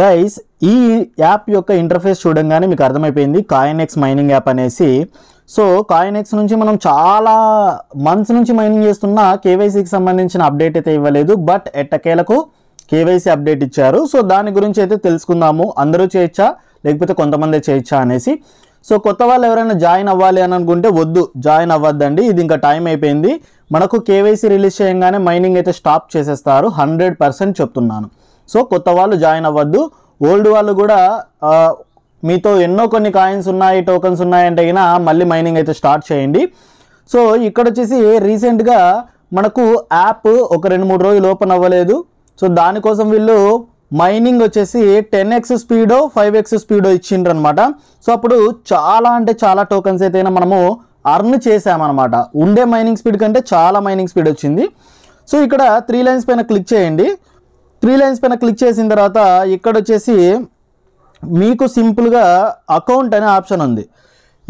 guys ఈ app యొక్క interface చూడంగానే మీకు అర్థమైపోయింది కాయినెక్స్ మైనింగ్ యాప్ అనేసి సో కాయినెక్స్ నుంచి మనం చాలా మంత్స్ నుంచి మైనింగ్ చేస్తున్న కేవైసీకి సంబంధించిన అప్డేట్ అయితే ఇవ్వలేదు బట్ ఎట్టకేలకు కేవైసీ అప్డేట్ ఇచ్చారు సో దాని గురించి అయితే తెలుసుకుందాము అందరూ చేయొచ్చా లేకపోతే కొంతమంది చేయొచ్చా అనేసి సో కొత్త వాళ్ళు ఎవరైనా జాయిన్ అవ్వాలి అని అనుకుంటే వద్దు జాయిన్ అవ్వద్దండి ఇది ఇంకా టైం అయిపోయింది మనకు కేవైసీ రిలీజ్ చేయగానే మైనింగ్ అయితే స్టాప్ చేసేస్తారు హండ్రెడ్ పర్సెంట్ చెప్తున్నాను సో కొత్త వాళ్ళు జాయిన్ అవ్వద్దు ఓల్డ్ వాళ్ళు కూడా మీతో ఎన్నో కొన్ని కాయిన్స్ ఉన్నాయి టోకన్స్ ఉన్నాయంటే అయినా మళ్ళీ మైనింగ్ అయితే స్టార్ట్ చేయండి సో ఇక్కడ వచ్చేసి రీసెంట్గా మనకు యాప్ ఒక రెండు మూడు రోజులు ఓపెన్ అవ్వలేదు సో దానికోసం వీళ్ళు మైనింగ్ వచ్చేసి టెన్ ఎక్స్ స్పీడో ఫైవ్ ఎక్స్ స్పీడో ఇచ్చిండ్రు అనమాట సో అప్పుడు చాలా అంటే చాలా టోకన్స్ అయితే మనము అర్న్ చేసామన్నమాట ఉండే మైనింగ్ స్పీడ్ కంటే చాలా మైనింగ్ స్పీడ్ వచ్చింది సో ఇక్కడ త్రీ లైన్స్ పైన క్లిక్ చేయండి త్రీ లైన్స్ పైన క్లిక్ చేసిన తర్వాత ఇక్కడ వచ్చేసి మీకు సింపుల్గా అకౌంట్ అనే ఆప్షన్ ఉంది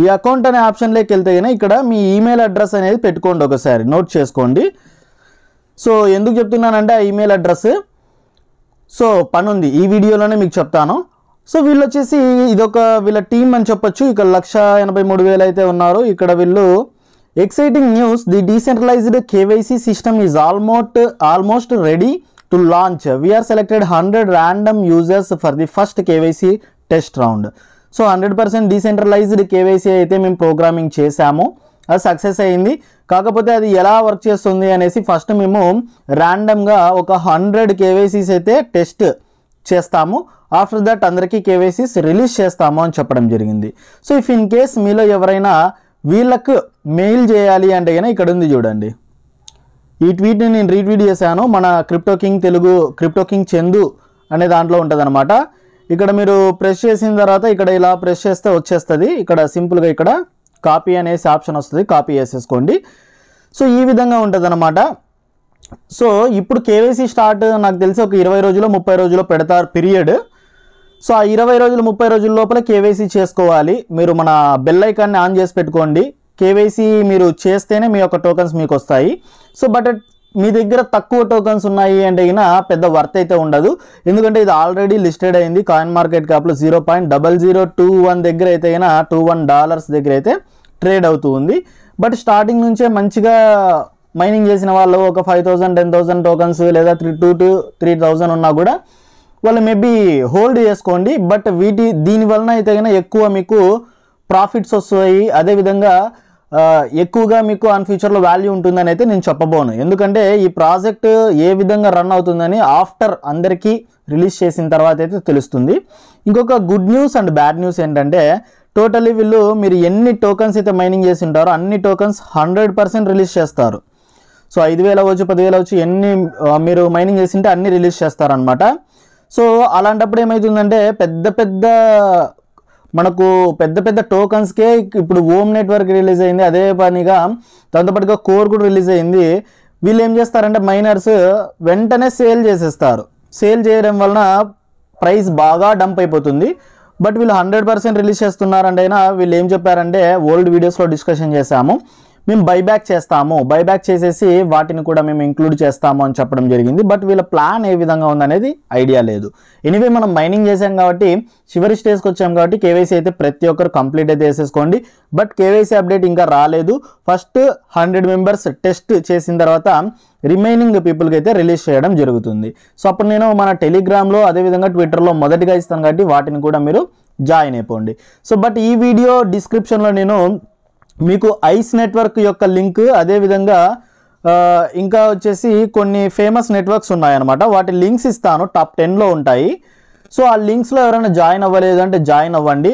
ఈ అకౌంట్ అనే ఆప్షన్లోకి వెళ్తే కానీ ఇక్కడ మీ ఈమెయిల్ అడ్రస్ అనేది పెట్టుకోండి ఒకసారి నోట్ చేసుకోండి సో ఎందుకు చెప్తున్నానంటే ఆ ఈమెయిల్ అడ్రస్ సో పని ఉంది ఈ వీడియోలోనే మీకు చెప్తాను సో వీళ్ళు వచ్చేసి ఇదొక వీళ్ళ టీం అని చెప్పొచ్చు ఇక్కడ లక్ష ఎనభై మూడు అయితే ఉన్నారు ఇక్కడ వీళ్ళు exciting news the decentralized KYC system is almost almost ready to launch we are selected 100 random users for the first KYC test round so hundred percent decentralized KYC అయితే మేము ప్రోగ్రామింగ్ చేశాము అది సక్సెస్ అయింది కాకపోతే అది ఎలా వర్క్ చేస్తుంది అనేసి ఫస్ట్ మేము ర్యాండమ్గా ఒక హండ్రెడ్ కేవైసీస్ అయితే టెస్ట్ చేస్తాము ఆఫ్టర్ దట్ అందరికీ కేవైసీస్ రిలీజ్ చేస్తాము అని చెప్పడం జరిగింది సో ఇఫ్ ఇన్ కేస్ మీలో ఎవరైనా వీళ్ళకు మెయిల్ చేయాలి అంటే కనుక ఇక్కడ ఉంది చూడండి ఈ ట్వీట్ని నేను రీట్వీట్ చేశాను మన crypto king Telugu crypto king Chandu అనే దాంట్లో ఉంటుందన్నమాట ఇక్కడ మీరు ప్రెస్ చేసిన తర్వాత ఇక్కడ ఇలా ప్రెస్ చేస్తే వచ్చేస్తుంది ఇక్కడ సింపుల్గా ఇక్కడ కాపీ అనేసి ఆప్షన్ వస్తుంది కాపీ చేసేసుకోండి సో ఈ విధంగా ఉంటుంది సో ఇప్పుడు కేవైసీ స్టార్ట్ నాకు తెలిసి ఒక ఇరవై రోజుల్లో ముప్పై రోజుల్లో పెడతారు పీరియడ్ సో ఆ ఇరవై రోజులు ముప్పై రోజుల లోపల కేవైసీ చేసుకోవాలి మీరు మన బెల్ ఐకాన్ని ఆన్ చేసి పెట్టుకోండి కేవైసీ మీరు చేస్తేనే మీ యొక్క టోకన్స్ మీకు వస్తాయి సో బట్ మీ దగ్గర తక్కువ టోకన్స్ ఉన్నాయి అంటే అయినా పెద్ద వర్త్ అయితే ఉండదు ఎందుకంటే ఇది ఆల్రెడీ లిస్టెడ్ అయింది కాయిన్ మార్కెట్ క్యాప్లో zero point double zero two one దగ్గర అయితే అయినా టూ వన్ డాలర్స్ దగ్గర అయితే ట్రేడ్ అవుతూ ఉంది బట్ స్టార్టింగ్ నుంచే మంచిగా మైనింగ్ చేసిన వాళ్ళు ఒక five thousand ten thousand tokens లేదా three two two three thousand ఉన్నా కూడా వాళ్ళు మేబీ హోల్డ్ చేసుకోండి బట్ వీటి దీనివలన అయితే అయినా ఎక్కువ మీకు ప్రాఫిట్స్ వస్తాయి అదేవిధంగా ఎక్కువగా మీకు అన్ ఫ్యూచర్లో వాల్యూ ఉంటుందని అయితే నేను చెప్పబోను ఎందుకంటే ఈ ప్రాజెక్ట్ ఏ విధంగా రన్ అవుతుందని ఆఫ్టర్ అందరికీ రిలీజ్ చేసిన తర్వాత అయితే తెలుస్తుంది ఇంకొక good news and bad news ఏంటంటే టోటలీ వీళ్ళు మీరు ఎన్ని టోకన్స్ అయితే మైనింగ్ చేసి ఉంటారో అన్ని టోకన్స్ హండ్రెడ్ పర్సెంట్ రిలీజ్ చేస్తారు సో ఐదు వేల అవ్వచ్చు పదివేలు అవచ్చు ఎన్ని మీరు మైనింగ్ చేసింటే అన్ని రిలీజ్ చేస్తారనమాట సో అలాంటప్పుడు ఏమవుతుందంటే పెద్ద పెద్ద మనకు పెద్ద పెద్ద టోకన్స్కే ఇప్పుడు ఓమ్ నెట్వర్క్ రిలీజ్ అయింది అదే పనిగా దాంతోపాటుగా కోర్ కూడా రిలీజ్ అయింది వీళ్ళు ఏం చేస్తారంటే మైనర్స్ వెంటనే సేల్ చేసేస్తారు సేల్ చేయడం వలన ప్రైస్ బాగా డంప్ అయిపోతుంది బట్ వీళ్ళు హండ్రెడ్ పర్సెంట్ రిలీజ్ చేస్తున్నారంటే అయినా వీళ్ళు ఏం చెప్పారంటే ఓల్డ్ వీడియోస్లో డిస్కషన్ చేశాము మేము బైబ్యాక్ చేస్తాము బైబ్యాక్ చేసేసి వాటిని కూడా మేము ఇంక్లూడ్ చేస్తాము అని చెప్పడం జరిగింది బట్ వీళ్ళ ప్లాన్ ఏ విధంగా ఉందనేది ఐడియా లేదు ఎనివే మనం మైనింగ్ చేసాం కాబట్టి చివరి స్టేజ్కి వచ్చాం కాబట్టి కేవైసీ అయితే ప్రతి ఒక్కరు కంప్లీట్ అయితే వేసేసుకోండి బట్ కేవైసీ అప్డేట్ ఇంకా రాలేదు ఫస్ట్ హండ్రెడ్ మెంబర్స్ టెస్ట్ చేసిన తర్వాత రిమైనింగ్ పీపుల్కి అయితే రిలీజ్ చేయడం జరుగుతుంది సో అప్పుడు నేను మన టెలిగ్రామ్లో అదేవిధంగా ట్విట్టర్లో మొదటిగా ఇస్తాను కాబట్టి వాటిని కూడా మీరు జాయిన్ అయిపోండి సో బట్ ఈ వీడియో డిస్క్రిప్షన్లో నేను మీకు ఐస్ నెట్వర్క్ యొక్క లింక్ అదేవిధంగా ఇంకా వచ్చేసి కొన్ని ఫేమస్ నెట్వర్క్స్ ఉన్నాయన్నమాట వాటి లింక్స్ ఇస్తాను టాప్ టెన్లో ఉంటాయి సో ఆ లింక్స్లో ఎవరైనా జాయిన్ అవ్వలేదు అంటే జాయిన్ అవ్వండి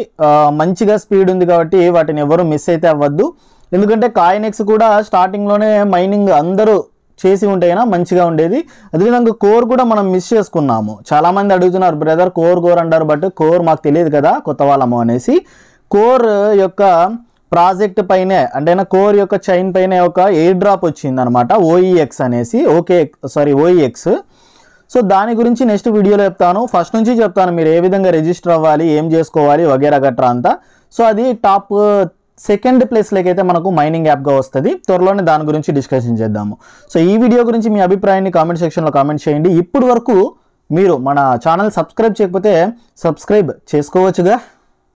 మంచిగా స్పీడ్ ఉంది కాబట్టి వాటిని ఎవరు మిస్ అయితే అవ్వద్దు ఎందుకంటే కాయినెక్స్ కూడా స్టార్టింగ్లోనే మైనింగ్ అందరూ చేసి ఉంటేనా మంచిగా ఉండేది అదేవిధంగా కోర్ కూడా మనం మిస్ చేసుకున్నాము చాలామంది అడుగుతున్నారు బ్రదర్ కోర్ కోర్ అంటారు బట్ కోర్ మాకు తెలియదు కదా కొత్త వాళ్ళము అనేసి కోర్ యొక్క ప్రాజెక్ట్ పైనే అంటే కోర్ యొక్క చైన్ పైనే ఒక ఎయిర్ డ్రాప్ వచ్చింది అనమాట ఓఈఎక్స్ అనేసి ఓకే సారీ ఓఈఎక్స్ సో దాని గురించి నెక్స్ట్ వీడియోలో చెప్తాను ఫస్ట్ నుంచి చెప్తాను మీరు ఏ విధంగా రిజిస్టర్ అవ్వాలి ఏం చేసుకోవాలి వగేరా గట్రా అంతా సో అది టాప్ సెకండ్ అయితే మనకు మైనింగ్ యాప్గా వస్తుంది త్వరలోనే దాని గురించి డిస్కషన్ చేద్దాము సో ఈ వీడియో గురించి మీ అభిప్రాయాన్ని కామెంట్ సెక్షన్లో కామెంట్ చేయండి ఇప్పటి వరకు మీరు మన ఛానల్ సబ్స్క్రైబ్ చేయకపోతే సబ్స్క్రైబ్ చేసుకోవచ్చుగా